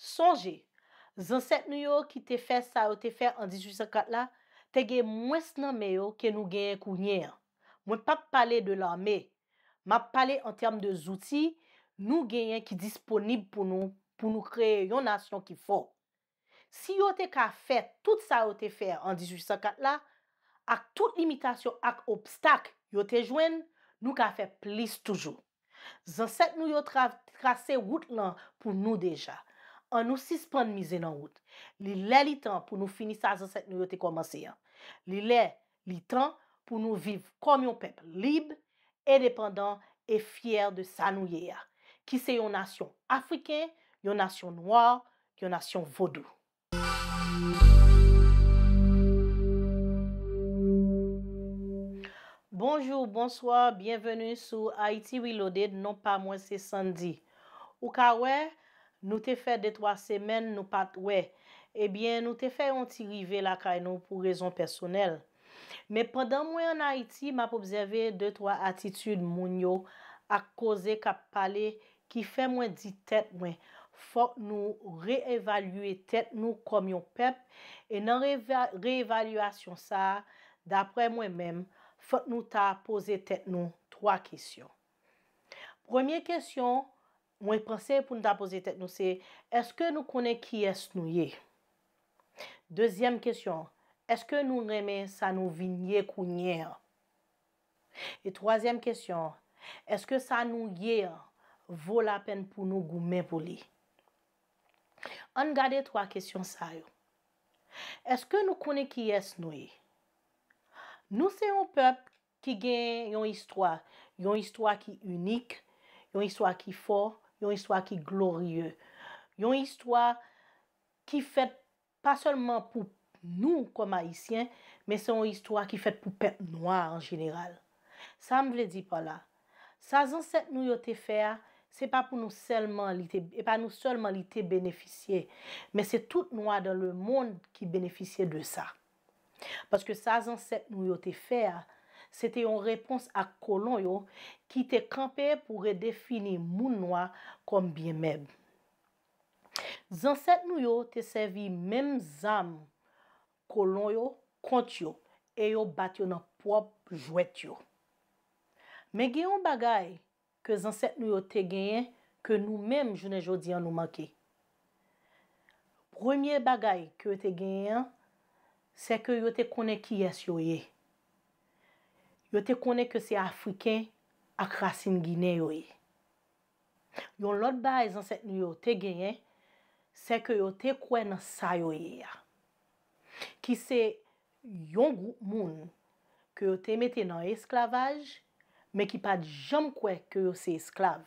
Sonje, zanset nou yo ki te fè sa yo te fè an 1854 la, te ge mwes nan me yo ke nou genyen kou nyen. Mwen pa pale de lame, ma pale an term de zouti, nou genyen ki disponib pou nou, pou nou kre yon asyon ki fò. Si yo te ka fè tout sa yo te fè an 1854 la, ak tout imitasyon ak obstak yo te jwen, nou ka fè plis toujou. Zanset nou yo tra se wout lan pou nou deja. an nou sispan mize nan wout. Li le li tan pou nou finisa zan set nou yote komanse yan. Li le li tan pou nou viv kom yon pep libe, edependan, e fyer de sa nou ye ya. Ki se yon nasyon Afriken, yon nasyon Noir, yon nasyon Vodou. Bonjour, bonsoir, bienvenu sou Haiti Reloaded, non pa mwen se Sandy. Ou ka wey, Nou te fè de twa semen nou pat wè. Ebyen nou te fè yon ti rive la kay nou pou rezon personel. Me pandan mwen an Haiti, map obzerve de twa atitude moun yo ak koze kap pale ki fè mwen di tèt mwen. Fok nou re-evaluye tèt nou kom yon pep e nan re-evaluasyon sa, dapre mwen mèm, fok nou ta pose tèt nou twa kisyon. Premier kisyon, mwen prese pou nou da pose tek nou se, eske nou kone ki es nou ye? Dezyem kesyon, eske nou reme sa nou vi nye kou nye? E troasyem kesyon, eske sa nou ye, vou la pen pou nou goume boli? Angade to a kesyon sa yo. Eske nou kone ki es nou ye? Nou se yon pep ki gen yon histwa, yon histwa ki unik, yon histwa ki fòr, yon histwa ki glorieux, yon histwa ki fet pa selman pou nou kom haisyen, men se yon histwa ki fet pou pet noua an general. Sa m vle di pa la, sa zan set nou yo te fea, se pa pou nou selman li te e benefisye, men se tout noua dan le moun ki benefisye de sa. Paske sa zan set nou yo te fea, Sete yon repons ak kolon yo ki te kampe pou redefini moun wak kom biye mèb. Zanset nou yo te sevi mèm zam kolon yo kont yo e yo bat yo nan pop jwet yo. Mè gen yon bagay ke zanset nou yo te genyen ke nou mèm jounen jodi an nou manke. Premye bagay ke te genyen se ke yo te konen ki yas yo ye. yo te konen ke se Afriken ak rasin Gineyo e. Yon lot ba e zanset nou yo te genyen, se ke yo te kwen nan sayo e ya. Ki se yon gout moun, ke yo te meten nan esklavaj, me ki pat jom kwen ke yo se esklav,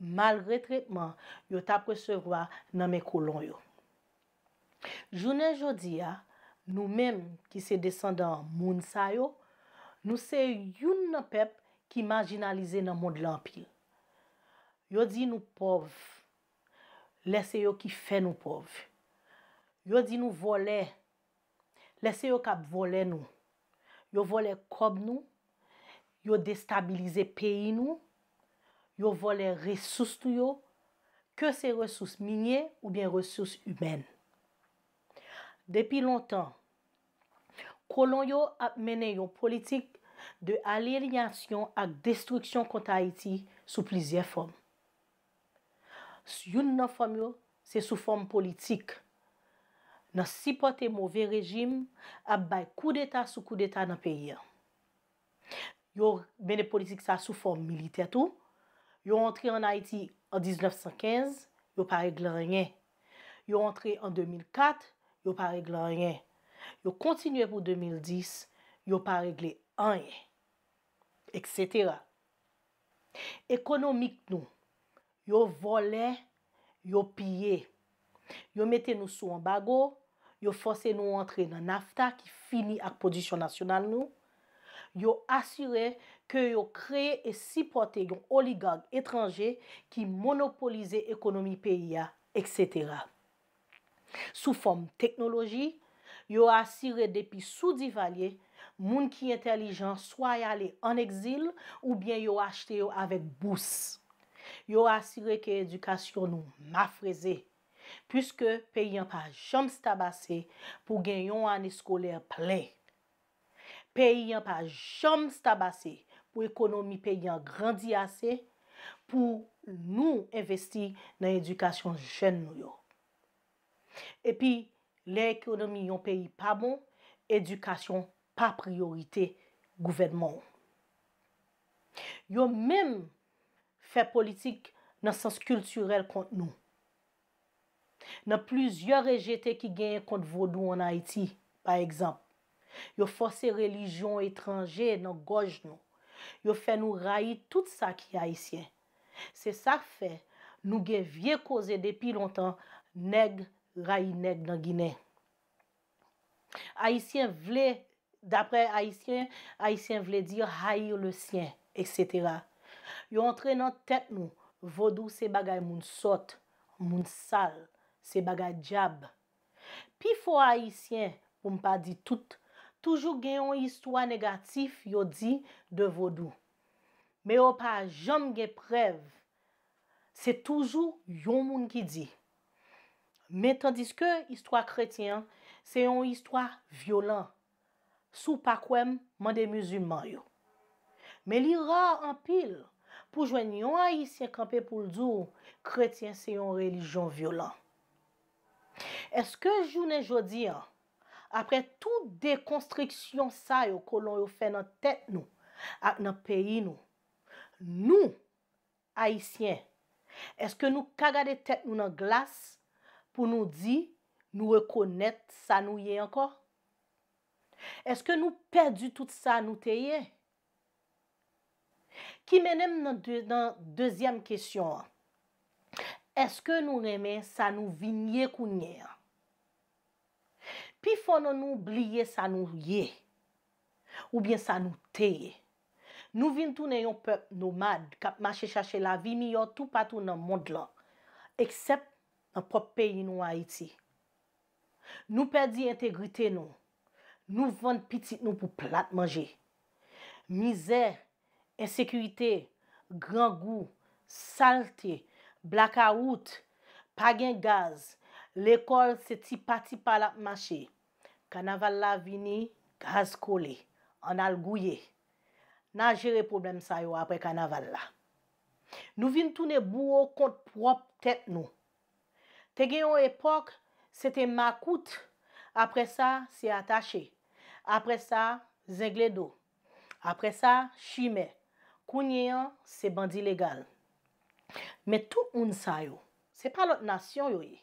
mal retretman yo tapre se wwa nan men kolon yo. Jounen jodi ya, nou menm ki se descendan moun sayo, Nou se youn nan pep ki marginalize nan mod lanpil. Yo di nou pov, lese yo ki fe nou pov. Yo di nou vole, lese yo kap vole nou. Yo vole kob nou, yo destabilize peyi nou. Yo vole resus tou yo, ke se resus minye ou bien resus humen. Depi lontan, kolon yo ap mene yo politik, de alenlyasyon ak destryksyon konta Haiti sou plizye form. Youn nan form yo, se sou form politik. Nan sipote mouve rejim, ap bay kou deta sou kou deta nan peyi. Yo mene politik sa sou form milite tou. Yo antre an Haiti an 1915, yo pa regle ranyen. Yo antre an 2004, yo pa regle ranyen. Yo kontine pou 2010, yo pa regle anayen. Anye, ek setera. Ekonomik nou, yo vole, yo pye. Yo mete nou sou an bago, yo fose nou entre nan nafta ki fini ak podisyon nasyonal nou. Yo asyre ke yo kreye e sipote yon oligag etranje ki monopolize ekonomi peyi ya, ek setera. Sou form teknoloji, yo asyre depi sou divalyen, moun ki entelijan swa y ale an ekzil ou byen yo achte yo avèk bous. Yo asire ke edukasyon nou mafreze, pyske pey yon pa jom stabase pou gen yon an eskolèr ple. Pey yon pa jom stabase pou ekonomi pey yon grandi ase, pou nou investi nan edukasyon jen nou yo. E pi, le ekonomi yon pey yon pa bon, edukasyon, pa priorite gouvenman. Yo menm fe politik nan sens kulturel kont nou. Nan plizye rejetè ki genye kont vodou an Haiti, pa ekzamp. Yo fose relijyon etranje nan goj nou. Yo fe nou rayi tout sa ki Haitien. Se sa fe, nou gen vie koze depi lontan neg rayi neg nan Gine. Haitien vle jenye Dapre Haitien, Haitien vle dir haïr le sien, etc. Yo entre nan tet nou, vodou se bagay moun sot, moun sal, se bagay djab. Pi fo Haitien, pou mpa di tout, toujou gen yon histwa negatif yo di de vodou. Me yo pa jom gen prev, se toujou yon moun ki di. Me tandis ke histwa kretien, se yon histwa violant. sou pakwem mande musimman yo. Me li ra anpil pou jwen yon haisyen kampe pou ldou, kretyen se yon relijon violan. Eske jounen jodi an, apre tout dekonstriksyon sa yo kolon yo fe nan tet nou, ak nan peyi nou, nou, haisyen, eske nou kagade tet nou nan glas, pou nou di nou rekonet sa nou ye ankor? Eske nou perdi tout sa nou teye? Ki menem nan deyman dezyanm kesyon. Eske nou reme sa nou vinye kou nye? Pi fon nou nou blye sa nou ye? Ou bien sa nou teye? Nou vin tou nan yon pep nomad kap mache chache la vi mi yo tou patou nan mond la. Eksep nan pep peyi nou Haiti. Nou perdi integrite nou. Nou vwant pitit nou pou plat manje. Mize, ensekuité, gran gou, salte, blakaout, pagyen gaz, lekol se tipati pal ap mache. Kanavalla vini, gaz kole, an al gouye. Nan jere problem sa yo apre kanavalla. Nou vin toune bouro kont prop tet nou. Te gen yon epok, se te makout, apre sa se atache. apre sa, zengle do, apre sa, chime, kounye an, se bandi legal. Me tout moun sa yo, se pa lot nasyon yo ye,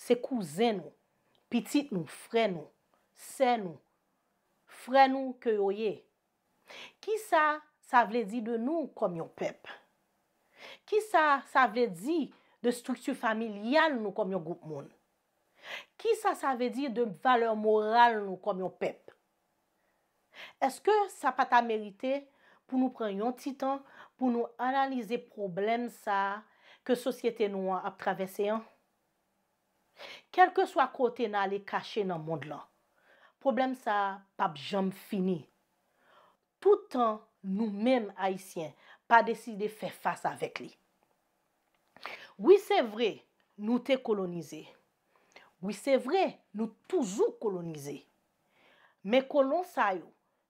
se kouzen nou, pitit nou, fre nou, sen nou, fre nou ke yo ye. Ki sa, sa vle di de nou kom yon pep? Ki sa, sa vle di de struktu familial nou kom yon goup moun? Ki sa sa ve di de valeur moral nou kom yon pep? Eske sa pa ta merite pou nou pren yon titan pou nou analize problem sa ke sosyete nou an ap travese an? Kelke swa kote nan le kache nan mond lan, problem sa pa bjom fini. Toutan nou men aisyen pa deside fe fasa vek li. Ou se vre nou te kolonize. Oui, se vre, nou touzou kolonize. Me kolon sa yo,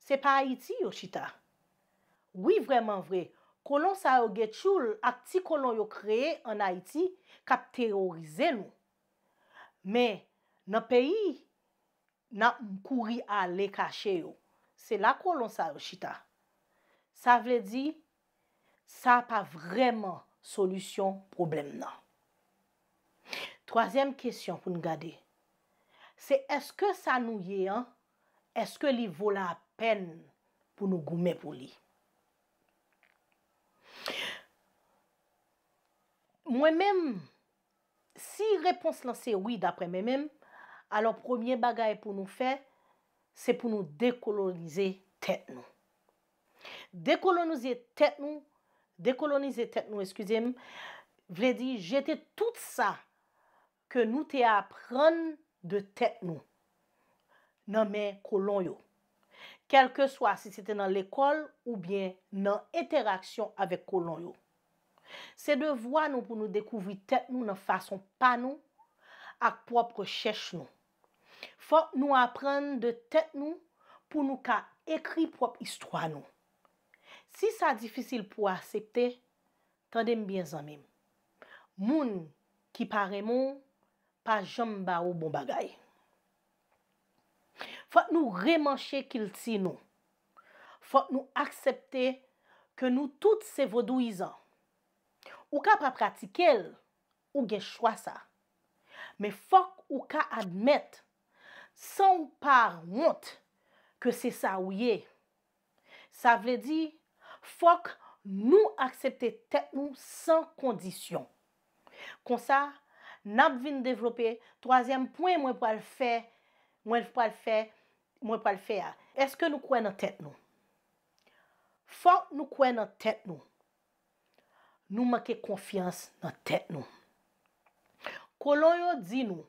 se pa Haiti yo chita. Oui, vreman vre, kolon sa yo getchoul ak ti kolon yo kreye an Haiti kap terorize lou. Me, nan peyi, nan mkouri a le kache yo. Se la kolon sa yo chita. Sa vle di, sa pa vreman solusyon problem nan. Troasyem kesyon pou nou gade, se eske sa nou ye an, eske li vola apen pou nou goume pou li? Mwen men, si repons lanse oui dapre men men, alo premier bagaye pou nou fe, se pou nou dekolonize tet nou. Dekolonize tet nou, dekolonize tet nou, eskusem, vle di jete tout sa, ke nou te apren de tep nou, nan men kolon yo. Kelke swa si se te nan lekol, ou bien nan eteraksyon avek kolon yo. Se devwa nou pou nou dekouvri tep nou nan fason pa nou, ak prop rechèche nou. Fok nou apren de tep nou, pou nou ka ekri prop histwa nou. Si sa difisil pou aksepte, kande mbyen zanmim. Moun ki paremou, pa jom ba ou bon bagay. Fok nou remanche kil ti nou. Fok nou aksepte ke nou tout se vodou izan. Ou ka pa pratikel, ou gen chwa sa. Me fok ou ka admet san ou par mwont ke se sa ou ye. Sa vle di, fok nou aksepte tek nou san kondisyon. Kon sa, Nap vin devlope, troazem pwen mwen pal fe, mwen pal fe, mwen pal fe a. Eske nou kwen nan tet nou? Fok nou kwen nan tet nou, nou make konfians nan tet nou. Kolon yo di nou,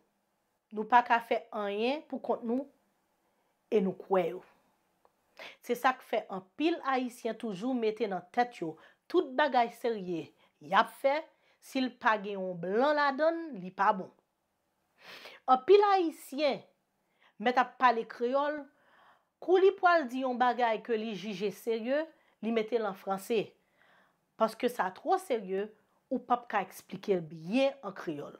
nou pa ka fe anyen pou kont nou, e nou kwen yo. Se sak fe, an pil haisyen toujou meten nan tet yo, tout bagay serye yap fe, Sil pa gen yon blan la don, li pa bon. An pil haisyen, met ap pale kriol, kou li po al di yon bagay ke li jije serye, li mette lan franse. Paske sa tro serye, ou pap ka explike l biye an kriol.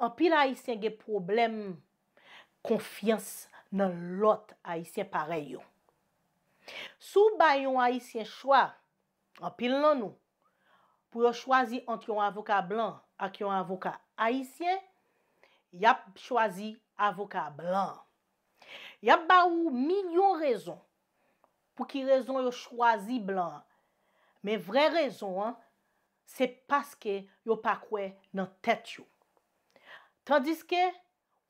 An pil haisyen gen problem, konfians nan lot haisyen pare yon. Sou bay yon haisyen chwa, an pil nan nou, pou yo chwazi ant yon avokat blan ak yon avokat haisyen, yap chwazi avokat blan. Yap ba ou milyon rezon pou ki rezon yo chwazi blan, men vre rezon, se paske yo pakwe nan tet yo. Tandiske,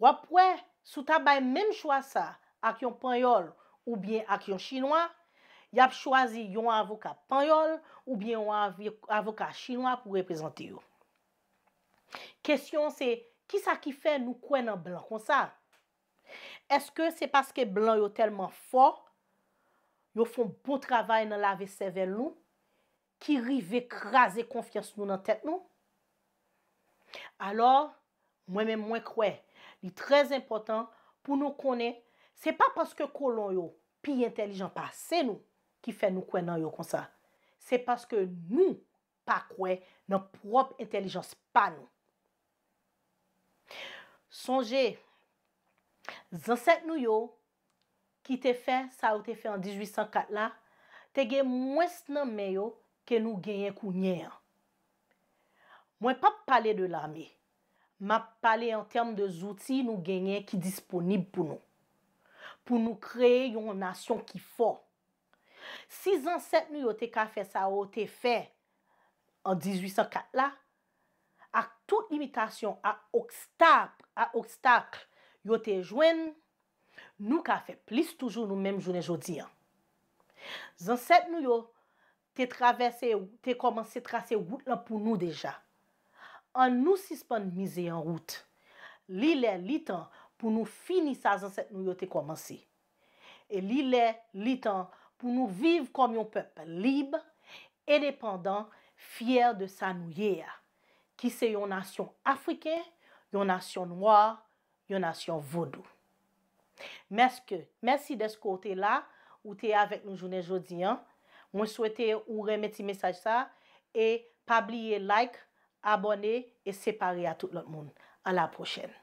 wapwe sou tabay menm chwasa ak yon panyol ou bien ak yon chinois, Yap chwazi yon avokat panyol ou byen yon avokat chinois pou reprezenti yo. Kesyon se, kisa ki fe nou kwen nan blan kon sa? Eske se paske blan yo telman fòr, yo fon bon travay nan lave sevel nou, ki rive krasi konfians nou nan tèt nou? Alors, mwen men mwen kwe, li trez important pou nou konen, se pa paske kolon yo pi intelligent pa se nou, Ki fe nou kwen nan yo konsa. Se paske nou pa kwen nan prop entelijans pa nou. Sonje, zanset nou yo, ki te fe, sa ou te fe an 1804 la, te gen mwes nan me yo ke nou genyen kou nyen. Mwen pa pale de la me, ma pale an term de zouti nou genyen ki disponib pou nou. Pou nou kreye yon nasyon ki fok. Si zanset nou yo te kafe sa ou te fe an 1804 la, ak tout imitasyon, ak oks tak, ak oks tak yo te jwen, nou kafe plis toujou nou menm jounen jodi an. Zanset nou yo te travesse, te komanse trase wout lan pou nou deja. An nou sispon mize an wout, li le li tan pou nou fini sa zanset nou yo te komanse. E li le li tan pou nou finisa zanset nou yo te komanse. pou nou viv kom yon pepe libe, edependant, fyer de sa nou yeya, ki se yon nasyon Afriken, yon nasyon Noir, yon nasyon Vodou. Merske, mersi desko ou te la, ou te avek nou jounen jodi an. Mwen souwete ou reme ti mesaj sa, e pabliye like, abone, e separe a tout lot moun. A la prochen.